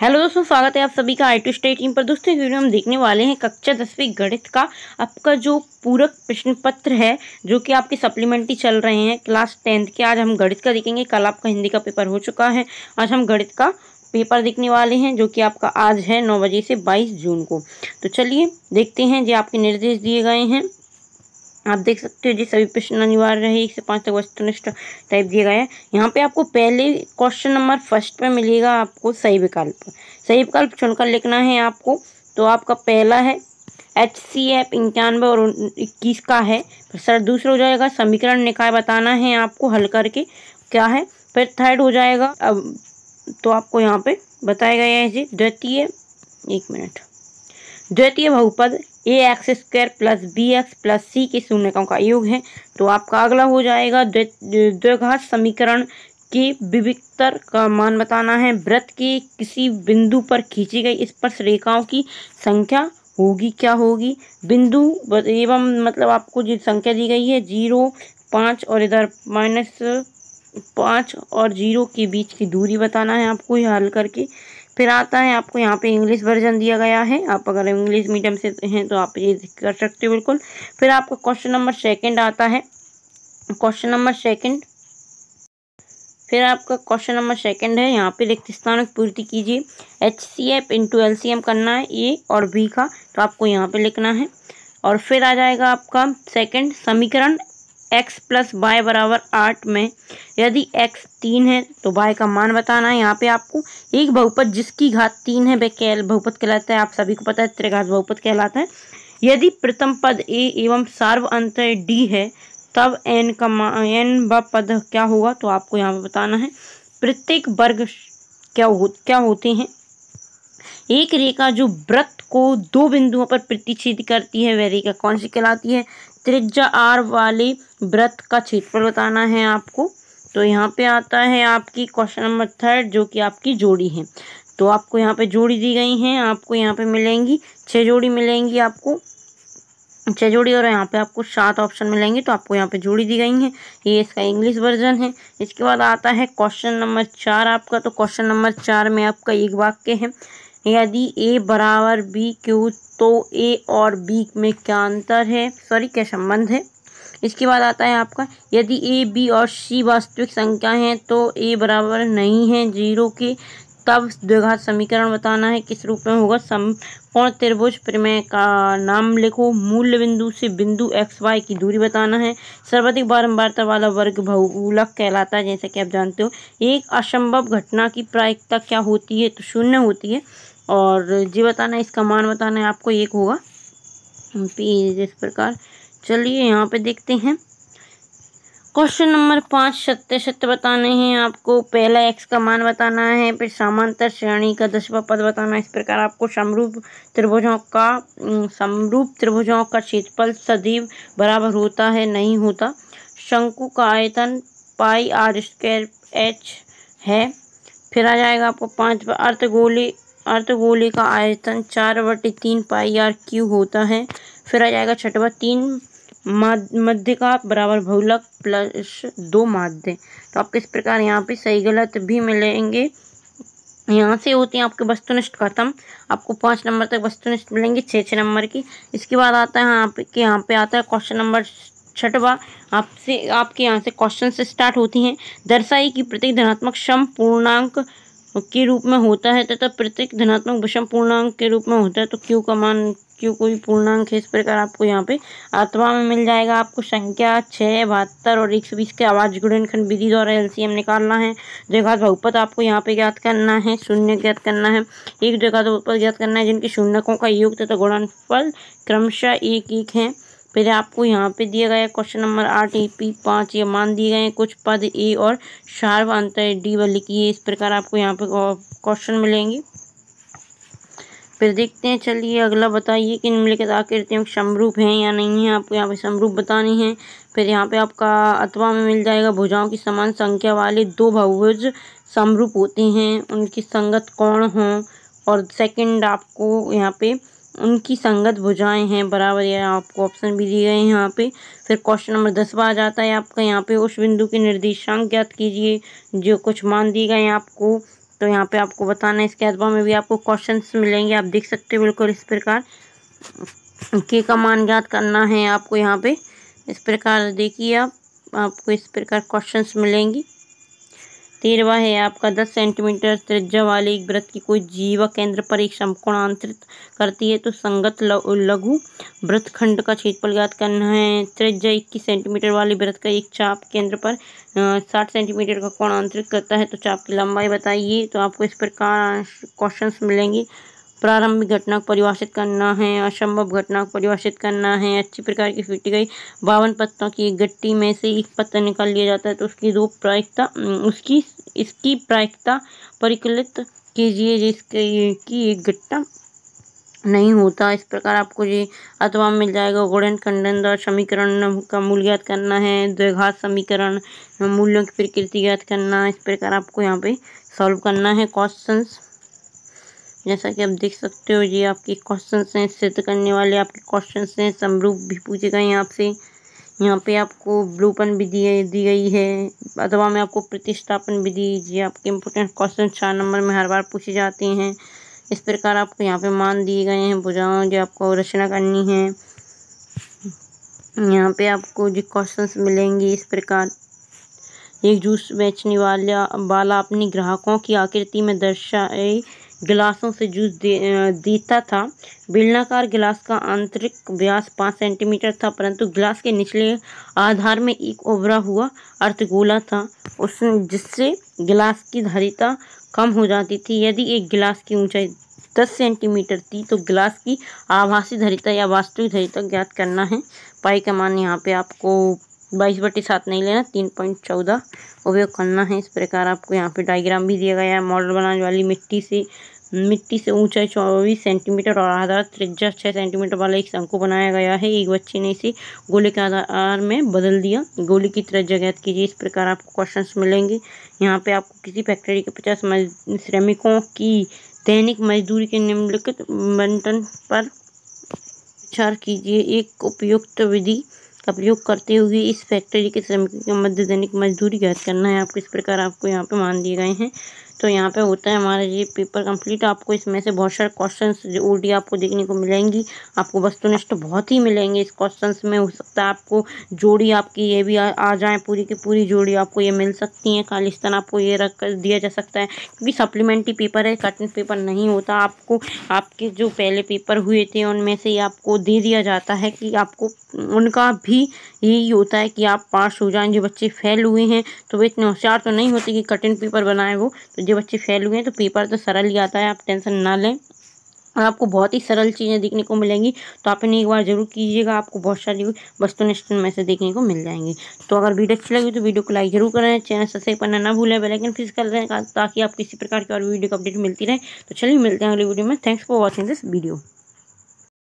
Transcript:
hello दोस्तों स्वागत है आप सभी का आई टू स्टेट टीम पर दोस्तों वीडियो हम देखने वाले हैं कक्षा दसवीं गणित का आपका जो पूरक प्रश्न पत्र है जो कि आपके सप्लीमेंट्री चल रहे हैं क्लास टेंथ के आज हम गणित का देखेंगे कल आपका हिंदी का पेपर हो चुका है आज हम गणित का पेपर देखने वाले हैं जो कि आपका आज है नौ बजे से बाईस जून को तो चलिए देखते हैं जो आपके निर्देश दिए गए हैं आप देख सकते हो जी सभी प्रश्न अनिवार्य रहे एक से पाँच तक वस्तुनिष्ठ टाइप दिया गया है यहाँ पे आपको पहले क्वेश्चन नंबर फर्स्ट पे मिलेगा आपको सही विकल्प सही विकल्प चुनकर लिखना है आपको तो आपका पहला है एच सी एफ इक्यानवे और इक्कीस का है सर दूसरा हो जाएगा समीकरण निकाय बताना है आपको हल करके क्या है फिर थर्ड हो जाएगा अब तो आपको यहाँ पे बताया गया है जी द्वितीय एक मिनट द्वितीय बहुपद a x square plus b x plus c के शून्यकों का योग है तो आपका अगला हो जाएगा द्विघात समीकरण के विविकतर का मान बताना है व्रत के किसी बिंदु पर खींची गई स्पर्श रेखाओं की संख्या होगी क्या होगी बिंदु एवं मतलब आपको जो संख्या दी गई है जीरो पाँच और इधर माइनस पाँच और जीरो के बीच की दूरी बताना है आपको यह हल करके फिर आता है आपको यहाँ पे इंग्लिश वर्जन दिया गया है आप अगर इंग्लिश मीडियम से हैं तो आप ये कर सकते हो बिल्कुल फिर आपका क्वेश्चन नंबर सेकंड आता है क्वेश्चन नंबर सेकंड फिर आपका क्वेश्चन नंबर सेकंड है यहाँ पे रिक्त स्थान पूर्ति कीजिए H C F into L C M करना है ए और बी का तो आपको यहाँ पे लिखना है और फिर आ जाएगा आपका सेकंड समीकरण एक्स प्लस वाई बराबर आठ में यदि एक्स तीन है तो y का मान बताना है यहाँ पे आपको एक बहुपत जिसकी घात तीन है वह कैल बहुपत कहलाता है आप सभी को पता है त्रिघात बहुपत कहलाता है यदि प्रथम पद ए एवं सार्व अंत डी है तब एन का एन व पद क्या होगा तो आपको यहाँ पे बताना है प्रत्येक वर्ग क्या हो क्या होते हैं एक रेखा जो वृत्त को दो बिंदुओं पर प्रतिच्छेद करती है वह रेखा कौन सी कहलाती है त्रिज्या आर वाले व्रत का क्षेत्रफल बताना है आपको तो यहाँ पे आता है आपकी क्वेश्चन नंबर थर्ड जो कि आपकी जोड़ी है तो आपको यहाँ पे जोड़ी दी गई हैं आपको यहाँ पे मिलेंगी छः जोड़ी मिलेंगी आपको छह जोड़ी और यहाँ पे आपको सात ऑप्शन मिलेंगे तो आपको यहाँ पे जोड़ी दी गई हैं ये इसका इंग्लिश वर्जन है इसके बाद आता है क्वेश्चन नंबर चार आपका तो क्वेश्चन नंबर चार में आपका एक वाक्य है यदि a बराबर बी क्यू तो a और b में क्या अंतर है सॉरी क्या संबंध है इसके बाद आता है आपका यदि a b और c वास्तविक संख्या हैं तो a बराबर नहीं है जीरो के तब द्विघात समीकरण बताना है किस रूप में होगा सम कोण त्रिभुज प्रमेय का नाम लिखो मूल बिंदु से बिंदु एक्स वाई की दूरी बताना है सर्वाधिक बारंबारता वाला वर्ग बहुलक कहलाता है जैसा कि आप जानते हो एक असंभव घटना की प्रायिकता क्या होती है तो शून्य होती है और जी बताना है इसका मान बताना है आपको एक होगा पी इस प्रकार चलिए यहाँ पे देखते हैं क्वेश्चन नंबर पाँच सत्य सत्य बताने हैं आपको पहला एक्स का मान बताना है फिर समांतर श्रेणी का दसवा पद बताना है इस प्रकार आपको समरूप त्रिभुजों का समरूप त्रिभुजों का क्षेत्रफल सदैव बराबर होता है नहीं होता शंकु का आयतन पाई आर स्क्वेयर एच है फिर आ जाएगा आपको पाँच अर्थगोली अर्धगोले का आयतन चार बटे तीन पाई आर क्यू होता है फिर आ जाएगा छठवा तीन मध्य का बराबर भूलक प्लस दो माध्य तो आपको इस प्रकार यहाँ पे सही गलत भी मिलेंगे यहाँ से होती हैं आपके वस्तुनिष्ठ खत्म आपको पाँच नंबर तक वस्तुनिष्ठ मिलेंगे छः छः नंबर की इसके बाद आता है यहाँ पे कि यहाँ पे आता है क्वेश्चन नंबर छठवा आपसे आपके यहाँ से क्वेश्चन से स्टार्ट होती हैं दर्शाई कि प्रत्येक धनात्मक सम पूर्णांक के रूप में होता है तथा प्रत्येक धनात्मक विषम पूर्णांक के रूप में होता है तो क्यू का मान क्यों कोई पूर्णांक है इस प्रकार आपको यहाँ पे आत्मा में मिल जाएगा आपको संख्या छः बहत्तर और एक सौ बीस के आवाज गुणनखंड विधि द्वारा एल निकालना है जगह बहुपत आपको यहाँ पे ज्ञात करना है शून्य ज्ञात करना है एक जगह बहुपत ज्ञात करना है जिनके शून्यकों का योग तथा गुणनफल क्रमशः एक एक है फिर आपको यहाँ पे दिया गया क्वेश्चन नंबर आठ ए पी पाँच ये मान दिए गए हैं कुछ पद ए और शार्व अंतर डी व लिखिए इस प्रकार आपको यहाँ पे क्वेश्चन मिलेंगे फिर देखते हैं चलिए अगला बताइए कि निम्नलिखित आकृतियों के समरूप हैं या नहीं है आपको यहाँ पे समरूप बताने हैं फिर यहाँ पे आपका अथवा में मिल जाएगा भुजाओं की समान संख्या वाले दो बहुभुज समरूप होते हैं उनकी संगत कौन हों और सेकंड आपको यहाँ पे उनकी संगत भुजाएं हैं बराबर ये आपको ऑप्शन भी दिए गए हैं यहाँ पे फिर क्वेश्चन नंबर दसवा आ जाता है आपका यहाँ पे उस बिंदु के निर्देशांक ज्ञात कीजिए जो कुछ मान दिए गए हैं आपको तो यहाँ पे आपको बताना है इसके अदबा में भी आपको क्वेश्चन मिलेंगे आप देख सकते हो बिल्कुल इस प्रकार के का मान ज्ञात करना है आपको यहाँ पे इस प्रकार देखिए आप आपको इस प्रकार क्वेश्चन मिलेंगे तेरवा है आपका दस सेंटीमीटर त्रिज्या वाले एक व्रत की कोई जीवा केंद्र पर एक समकोण आंतरित करती है तो संगत लघु व्रत खंड का क्षेत्रफल ज्ञात करना है त्रिज्या इक्कीस सेंटीमीटर वाले व्रत का एक चाप केंद्र पर साठ सेंटीमीटर का कोण आंतरित करता है तो चाप की लंबाई बताइए तो आपको इस प्रकार क्वेश्चन मिलेंगे प्रारंभिक घटना को परिभाषित करना है असंभव घटना को परिभाषित करना है अच्छी प्रकार की फिटी गई बावन पत्तों की एक गट्टी में से एक पत्ता निकाल लिया जाता है तो उसकी रूप प्रायिकता उसकी इसकी प्रायिकता परिकलित कीजिए जिसके की एक गट्टा नहीं होता इस प्रकार आपको ये अथवा मिल जाएगा गुड़न खंडन द्वारा समीकरण का मूल्य ज्ञात करना है द्विघात समीकरण मूल्यों की प्रकृति ज्ञात करना इस प्रकार आपको यहाँ पे सॉल्व करना है क्वेश्चंस जैसा कि आप देख सकते हो ये आपके क्वेश्चन हैं सिद्ध करने वाले आपके क्वेश्चन हैं समरूप भी पूछे गए हैं आपसे यहाँ पे आपको ब्लूपन भी दी दी गई है अथवा में आपको प्रतिष्ठापन भी दी ये आपके इम्पोर्टेंट क्वेश्चन चार नंबर में हर बार पूछे जाते हैं इस प्रकार आपको यहाँ पे मान दिए गए हैं बुझाओं जो आपको रचना करनी है यहाँ पे आपको जो क्वेश्चंस मिलेंगे इस प्रकार एक जूस बेचने वाला वाला अपने ग्राहकों की आकृति में दर्शाए गिलासों से जूस दे, देता था बिलनाकार गिलास का आंतरिक व्यास पाँच सेंटीमीटर था परंतु गिलास के निचले आधार में एक उभरा हुआ अर्थगोला था उस जिससे गिलास की धारिता कम हो जाती थी यदि एक गिलास की ऊंचाई दस सेंटीमीटर थी तो गिलास की आभासी धरिता या वास्तविक धरिता ज्ञात करना है पाई कमान यहाँ पे आपको बाईस बटे सात नहीं लेना तीन पॉइंट चौदह उपयोग करना है इस प्रकार आपको यहाँ पे डायग्राम भी दिया गया है मॉडल बनाने वाली मिट्टी से मिट्टी से ऊंचाई चौबीस सेंटीमीटर और आधार त्रिज्या छः सेंटीमीटर वाला एक शंकु बनाया गया है एक बच्चे ने इसे गोले के आधार में बदल दिया गोले की त्रिज्या ज्ञात कीजिए इस प्रकार आपको क्वेश्चंस मिलेंगे यहाँ पे आपको किसी फैक्ट्री के पचास श्रमिकों की दैनिक मजदूरी के निम्नलिखित बंटन पर विचार कीजिए एक उपयुक्त विधि का प्रयोग करते हुए इस फैक्ट्री के श्रमिकों को मध्य दैनिक मजदूरी ज्ञात करना है आपको इस प्रकार आपको यहाँ पे मान दिए गए हैं तो यहाँ पे होता है हमारा ये पेपर कंप्लीट आपको इसमें से बहुत सारे क्वेश्चन जो उल्टी आपको देखने को मिलेंगी आपको वस्तुनिष्ठ तो बहुत ही मिलेंगे इस क्वेश्चन में हो सकता है आपको जोड़ी आपकी ये भी आ, आ जाए पूरी की पूरी जोड़ी आपको ये मिल सकती है खालिस्तान आपको ये रख कर दिया जा सकता है क्योंकि सप्लीमेंट्री पेपर है कटन पेपर नहीं होता आपको आपके जो पहले पेपर हुए थे उनमें से आपको दे दिया जाता है कि आपको उनका भी यही होता है कि आप पास हो जाएं जो बच्चे फेल हुए हैं तो वे इतने होशियार तो नहीं होते कि कठिन पेपर बनाए वो तो जो बच्चे फेल हुए हैं तो पेपर तो सरल ही आता है आप टेंशन ना लें और आपको बहुत ही सरल चीज़ें देखने को मिलेंगी तो आप इन्हें एक बार जरूर कीजिएगा आपको बहुत सारी वस्तुनिष्ठ में से देखने को मिल जाएंगे तो अगर वीडियो अच्छी लगी तो वीडियो को लाइक जरूर करें चैनल सब्सक्राइब करना ना भूलें बेलाइकन फिर कर दें ताकि आप किसी प्रकार की और वीडियो को अपडेट मिलती रहे तो चलिए मिलते हैं अगली वीडियो में thanks for watching this video